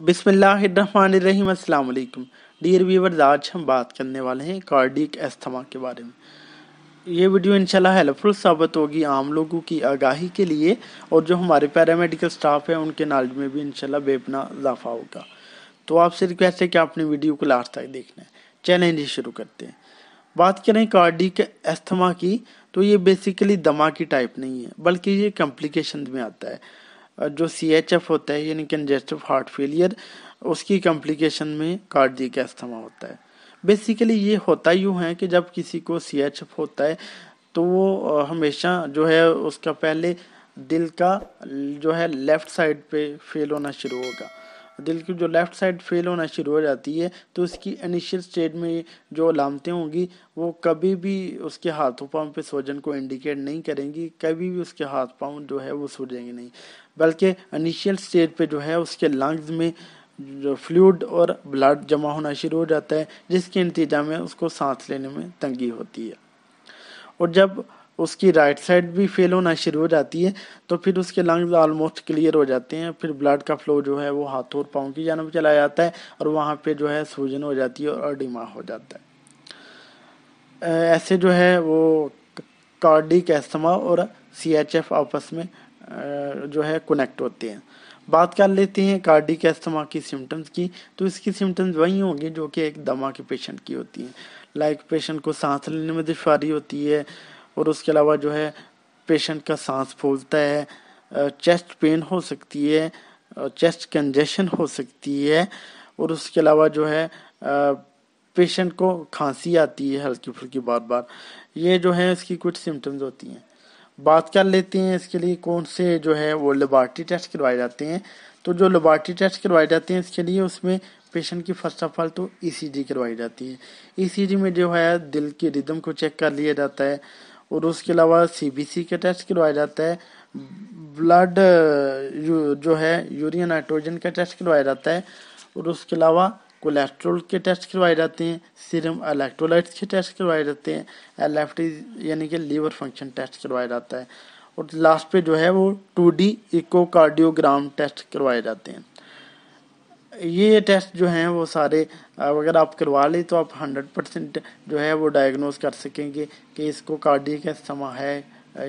बिसमीम अस्सलाम वालेकुम डियर व्यूवर्स आज हम बात करने वाले हैं कार्डिक अस्थमा के बारे में ये वीडियो इंशाल्लाह हेल्पफुल साबित होगी आम लोगों की आगाही के लिए और जो हमारे पैरामेडिकल स्टाफ है उनके नॉलेज में भी इंशाल्लाह बेपना इजाफा होगा तो आपसे रिक्वेस्ट है कि आपने वीडियो को लास्ट तक देखना है चैलेंज ही शुरू करते हैं बात करें कार्डिक अस्थमा की तो ये बेसिकली दमा की टाइप नहीं है बल्कि ये कॉम्प्लिकेशन में आता है जो सी एच एफ होता है यानी कंजेस्टिव हार्ट फेलियर उसकी कॉम्प्लिकेशन में कार्डिक एस्थमा होता है बेसिकली ये होता यूँ है कि जब किसी को सी एच एफ होता है तो वो हमेशा जो है उसका पहले दिल का जो है लेफ़्ट साइड पे फेल होना शुरू होगा दिल की जो लेफ़्ट साइड फेल होना शुरू हो जाती है तो उसकी इनिशियल स्टेज में जो लामतें होंगी वो कभी भी उसके हाथों पाँव पे सूजन को इंडिकेट नहीं करेंगी कभी भी उसके हाथ पाँव जो है वो सूजेंगे नहीं बल्कि इनिशियल स्टेज पे जो है उसके लंग्स में जो फ्लूड और ब्लड जमा होना शुरू हो जाता है जिसके नतीजा में उसको सांस लेने में तंगी होती है और जब उसकी राइट साइड भी फेल होना शुरू हो जाती है तो फिर उसके लंग्स ऑलमोस्ट क्लियर हो जाते हैं फिर ब्लड का फ्लो जो है वो हाथों और पाँव की जानब चला जाता है और वहाँ पे जो है सूजन हो जाती है और डिमा हो जाता है ऐसे जो है वो कार्डिक एस्थमा और सी आपस में जो है कनेक्ट होते हैं बात कर लेते हैं कार्डिक एस्थमा की सिम्टम्स की तो इसकी सिम्टम्स वही होंगे जो कि एक दमा के पेशेंट की होती हैं लाइक पेशेंट को सांस लेने में दुशारी होती है और उसके अलावा जो है पेशेंट का सांस फूलता है चेस्ट पेन हो सकती है चेस्ट कंजेशन हो सकती है और उसके अलावा जो है पेशेंट को खांसी आती है हल्की फुल्की बार बार ये जो है इसकी कुछ सिम्टम्स होती हैं बात कर लेते हैं इसके लिए कौन से जो है वो लेबार्ट्री टेस्ट करवाए जाते हैं तो जो लेबार्ट्री टेस्ट करवाए जाते हैं इसके लिए उसमें पेशेंट की फर्स्ट ऑफ ऑल तो ई e करवाई जाती है ई e में जो है दिल की रिदम को चेक कर लिया जाता है और उसके अलावा सीबीसी का टेस्ट करवाया जाता है ब्लड जो है यूरिया नाइट्रोजन का टेस्ट करवाया जाता है और उसके अलावा कोलेस्ट्रोल के टेस्ट करवाए जाते हैं सीरम इलेक्ट्रोलाइट्स के टेस्ट करवाए जाते हैं एल एफ टी यानी कि लीवर फंक्शन टेस्ट करवाया जाता है और लास्ट पे जो है वो टू डी कार्डियोग्राम टेस्ट करवाए जाते हैं ये टेस्ट जो हैं वो सारे अगर आप करवा लें तो आप हंड्रेड परसेंट जो है वो डायग्नोज कर सकेंगे कि इसको कार्डियक अस्थमा है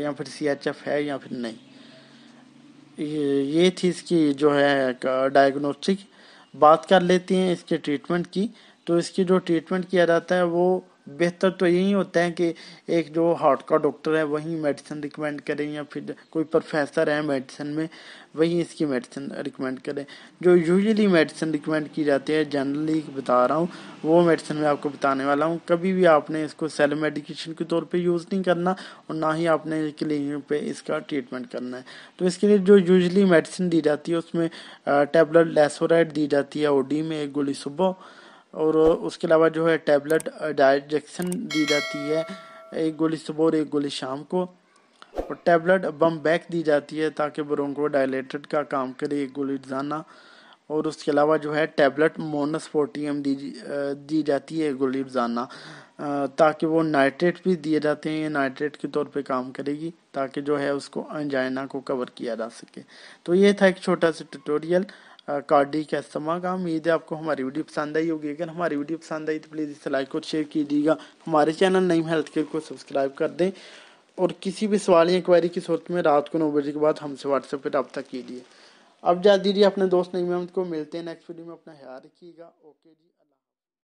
या फिर सी एच एफ है या फिर नहीं ये थी इसकी जो है डायग्नोस्टिक बात कर लेते हैं इसके ट्रीटमेंट की तो इसकी जो ट्रीटमेंट किया जाता है वो बेहतर तो यही होता है कि एक जो हार्ट का डॉक्टर है वही मेडिसिन रिकमेंड करें या फिर कोई प्रोफेसर है मेडिसिन में वही इसकी मेडिसिन रिकमेंड करें जो यूजली मेडिसिन रिकमेंड की जाती है जनरली बता रहा हूँ वो मेडिसिन मैं आपको बताने वाला हूँ कभी भी आपने इसको सेल मेडिकेशन के तौर पर यूज़ नहीं करना और ना ही आपने क्लिनिक पर इसका ट्रीटमेंट करना है तो इसके लिए जो यूजली मेडिसिन दी जाती है उसमें टेबलेट लेसोराइड दी जाती है ओडी में एक गोली सुबह और उसके अलावा जो है टैबलेट डाइजेक्शन दी जाती है एक गोली सुबह और एक गोली शाम को और टैबलेट बम बैक दी जाती है ताकि ब्रोंको डायलेटेड का काम करे एक गोली रोज़ाना और उसके अलावा जो है टैबलेट मोनस फोर्टियम दी दी जाती है गोली रोज़ाना ताकि वो नाइट्रेट भी दिए जाते हैं नाइट्रेट के तौर पे काम करेगी ताकि जो है उसको अंजाइना को कवर किया जा सके तो ये था एक छोटा सा ट्यूटोरियल का समा का उम्मीद है आपको हमारी वीडियो पसंद आई होगी अगर हमारी वीडियो पसंद आई तो प्लीज़ इसे लाइक और शेयर कीजिएगा हमारे चैनल नई हेल्थ केयर को सब्सक्राइब कर दें और किसी भी सवाल या क्वारी की सूरत में रात को नौ बजे के बाद हमसे व्हाट्सएप पर रबता कीजिए अब जा दीजिए अपने दोस्त नईम अहमद को मिलते हैं नेक्स्ट वीडियो में अपना ख्याल रखिएगा ओके जी